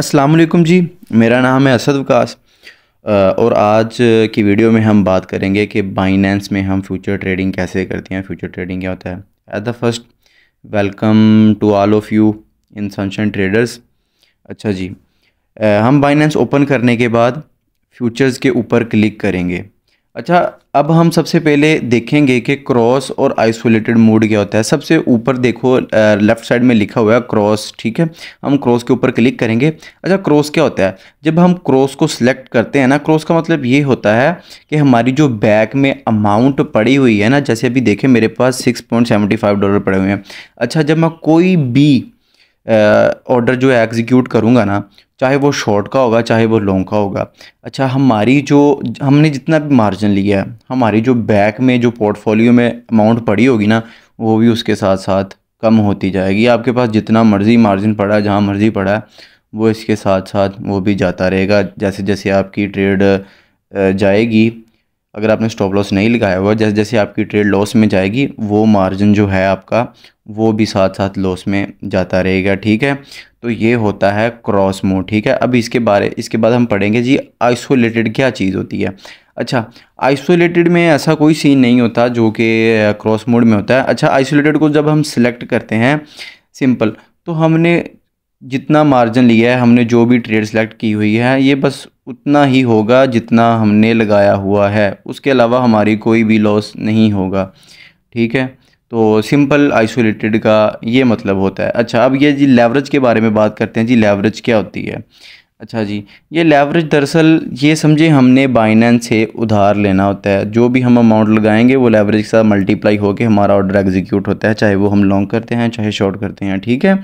असलम जी मेरा नाम है असद वकास और आज की वीडियो में हम बात करेंगे कि बाइनेंस में हम फ्यूचर ट्रेडिंग कैसे करते हैं फ्यूचर ट्रेडिंग क्या होता है at the first welcome to all of you in Sunshine Traders अच्छा जी हम बाइनेंस ओपन करने के बाद फ्यूचर्स के ऊपर क्लिक करेंगे अच्छा अब हम सबसे पहले देखेंगे कि क्रॉस और आइसोलेटेड मोड क्या होता है सबसे ऊपर देखो लेफ़्ट साइड में लिखा हुआ है क्रॉस ठीक है हम क्रॉस के ऊपर क्लिक करेंगे अच्छा क्रॉस क्या होता है जब हम क्रॉस को सिलेक्ट करते हैं ना क्रॉस का मतलब ये होता है कि हमारी जो बैग में अमाउंट पड़ी हुई है ना जैसे अभी देखें मेरे पास सिक्स डॉलर पड़े हुए हैं अच्छा जब मैं कोई भी ऑर्डर जो है एग्जीक्यूट करूँगा ना चाहे वो शॉर्ट का होगा चाहे वो लॉन्ग का होगा अच्छा हमारी जो हमने जितना भी मार्जिन लिया है हमारी जो बैक में जो पोर्टफोलियो में अमाउंट पड़ी होगी ना वो भी उसके साथ साथ कम होती जाएगी आपके पास जितना मर्ज़ी मार्जिन पड़ा है जहाँ मर्ज़ी पड़ा है वो इसके साथ साथ वो भी जाता रहेगा जैसे जैसे आपकी ट्रेड जाएगी अगर आपने स्टॉप लॉस नहीं लगाया हुआ जैसे जैसे आपकी ट्रेड लॉस में जाएगी वो मार्जिन जो है आपका वो भी साथ साथ लॉस में जाता रहेगा ठीक है तो ये होता है क्रॉस मोड ठीक है अब इसके बारे इसके बाद हम पढ़ेंगे जी आइसोलेटेड क्या चीज़ होती है अच्छा आइसोलेटेड में ऐसा कोई सीन नहीं होता जो कि क्रॉस मोड में होता है अच्छा आइसोलेटेड को जब हम सिलेक्ट करते हैं सिंपल तो हमने जितना मार्जिन लिया है हमने जो भी ट्रेड सेलेक्ट की हुई है ये बस उतना ही होगा जितना हमने लगाया हुआ है उसके अलावा हमारी कोई भी लॉस नहीं होगा ठीक है तो सिंपल आइसोलेटेड का ये मतलब होता है अच्छा अब ये जी लेवरेज के बारे में बात करते हैं जी लेवरेज क्या होती है अच्छा जी ये लेवरेज दरअसल ये समझे हमने बाइनेंस से उधार लेना होता है जो भी हम अमाउंट लगाएंगे वो लेवरेज के साथ मल्टीप्लाई होकर हमारा ऑर्डर एग्जीक्यूट होता है चाहे वो हम लॉन्ग करते हैं चाहे शॉर्ट करते हैं ठीक है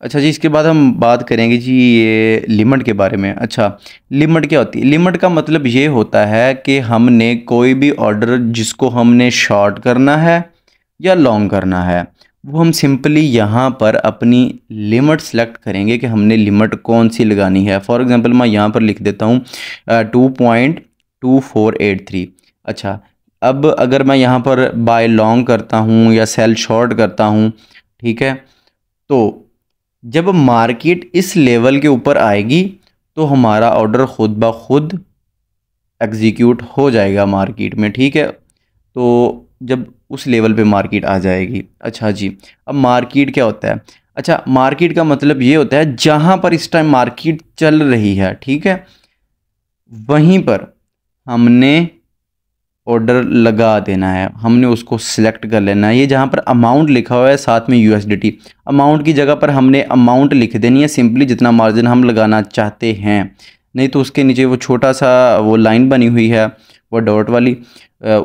अच्छा जी इसके बाद हम बात करेंगे जी ये लिमिट के बारे में अच्छा लिमिट क्या होती है लिमिट का मतलब ये होता है कि हमने कोई भी ऑर्डर जिसको हमने शॉर्ट करना है या लॉन्ग करना है वो हम सिंपली यहाँ पर अपनी लिमिट सेलेक्ट करेंगे कि हमने लिमिट कौन सी लगानी है फॉर एग्ज़ाम्पल मैं यहाँ पर लिख देता हूँ two point two four eight three अच्छा अब अगर मैं यहाँ पर बाय लॉन्ग करता हूँ या सेल शॉर्ट करता हूँ ठीक है तो जब मार्केट इस लेवल के ऊपर आएगी तो हमारा ऑर्डर खुद ब खुद एग्जीक्यूट हो जाएगा मार्केट में ठीक है तो जब उस लेवल पे मार्केट आ जाएगी अच्छा जी अब मार्केट क्या होता है अच्छा मार्केट का मतलब ये होता है जहाँ पर इस टाइम मार्केट चल रही है ठीक है वहीं पर हमने ऑर्डर लगा देना है हमने उसको सिलेक्ट कर लेना है ये जहाँ पर अमाउंट लिखा हुआ है साथ में यू अमाउंट की जगह पर हमने अमाउंट लिख देनी है सिंपली जितना मार्जिन हम लगाना चाहते हैं नहीं तो उसके नीचे वो छोटा सा वो लाइन बनी हुई है वह डॉट वाली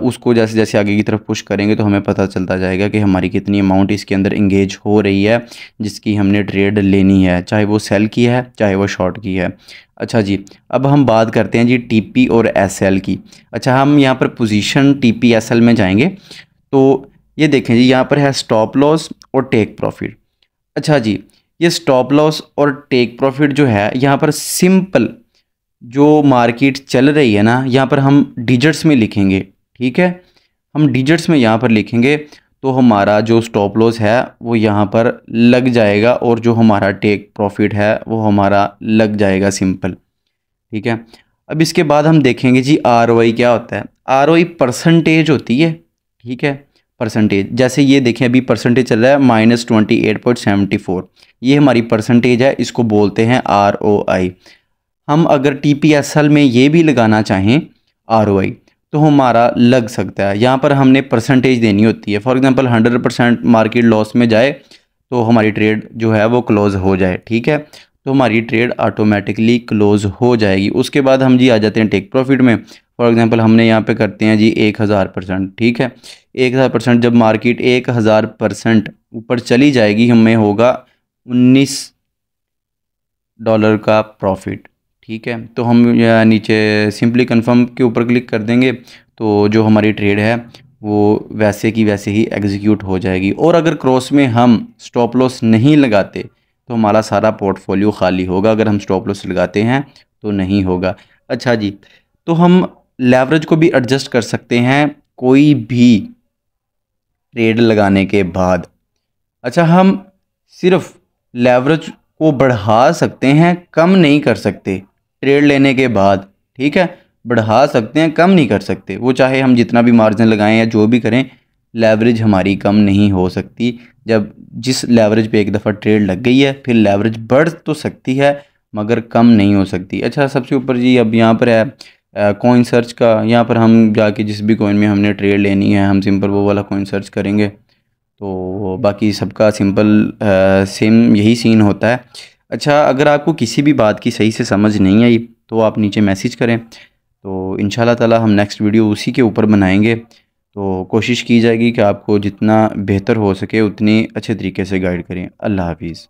उसको जैसे जैसे आगे की तरफ पुश करेंगे तो हमें पता चलता जाएगा कि हमारी कितनी अमाउंट इसके अंदर इंगेज हो रही है जिसकी हमने ट्रेड लेनी है चाहे वो सेल की है चाहे वो शॉर्ट की है अच्छा जी अब हम बात करते हैं जी टीपी और एसएल की अच्छा हम यहाँ पर पोजीशन टीपी एसएल में जाएंगे तो ये देखें जी यहाँ पर है स्टॉप लॉस और टेक प्रॉफिट अच्छा जी ये स्टॉप लॉस और टेक प्रॉफिट जो है यहाँ पर सिंपल जो मार्केट चल रही है ना यहाँ पर हम डिजिट्स में लिखेंगे ठीक है हम डिजिट्स में यहाँ पर लिखेंगे तो हमारा जो स्टॉप लॉस है वो यहाँ पर लग जाएगा और जो हमारा टेक प्रॉफिट है वो हमारा लग जाएगा सिंपल ठीक है अब इसके बाद हम देखेंगे जी आर क्या होता है आर परसेंटेज होती है ठीक है परसेंटेज जैसे ये देखें अभी परसेंटेज चल रहा है minus twenty eight point seventy four ये हमारी परसेंटेज है इसको बोलते हैं आर ओ आई हम अगर टी पी एस एल में ये भी लगाना चाहें आर ओ आई तो हमारा लग सकता है यहाँ पर हमने परसेंटेज देनी होती है for example hundred percent market loss में जाए तो हमारी ट्रेड जो है वो क्लोज़ हो जाए ठीक है तो हमारी ट्रेड ऑटोमेटिकली क्लोज़ हो जाएगी उसके बाद हम जी आ जाते हैं टेक प्रॉफिट में फॉर एग्ज़ाम्पल हमने यहाँ पे करते हैं जी एक हज़ार परसेंट ठीक है एक हज़ार परसेंट जब मार्केट एक हज़ार परसेंट ऊपर चली जाएगी हमें होगा उन्नीस डॉलर का प्रॉफिट ठीक है तो हम नीचे सिंपली कंफर्म के ऊपर क्लिक कर देंगे तो जो हमारी ट्रेड है वो वैसे की वैसे ही एग्जीक्यूट हो जाएगी और अगर क्रॉस में हम स्टॉप लॉस नहीं लगाते तो हमारा सारा पोर्टफोलियो खाली होगा अगर हम स्टॉप लॉस लगाते हैं तो नहीं होगा अच्छा जी तो हम लेवरेज को भी एडजस्ट कर सकते हैं कोई भी ट्रेड लगाने के बाद अच्छा हम सिर्फ लेवरेज को बढ़ा सकते हैं कम नहीं कर सकते ट्रेड लेने के बाद ठीक है बढ़ा सकते हैं कम नहीं कर सकते वो चाहे हम जितना भी मार्जिन लगाएं या जो भी करें लेवरेज हमारी कम नहीं हो सकती जब जिस लेवरेज पे एक दफ़ा ट्रेड लग गई है फिर लेवरेज बढ़ तो सकती है मगर कम नहीं हो सकती अच्छा सबसे ऊपर जी अब यहाँ पर है कॉइन सर्च का यहाँ पर हम जाके जिस भी कॉइन में हमने ट्रेड लेनी है हम सिंपल वो वाला कॉइन सर्च करेंगे तो बाकी सबका सिंपल सेम यही सीन होता है अच्छा अगर आपको किसी भी बात की सही से समझ नहीं आई तो आप नीचे मैसेज करें तो इन ताला हम नेक्स्ट वीडियो उसी के ऊपर बनाएंगे तो कोशिश की जाएगी कि आपको जितना बेहतर हो सके उतनी अच्छे तरीके से गाइड करें अल्लाह हाफिज़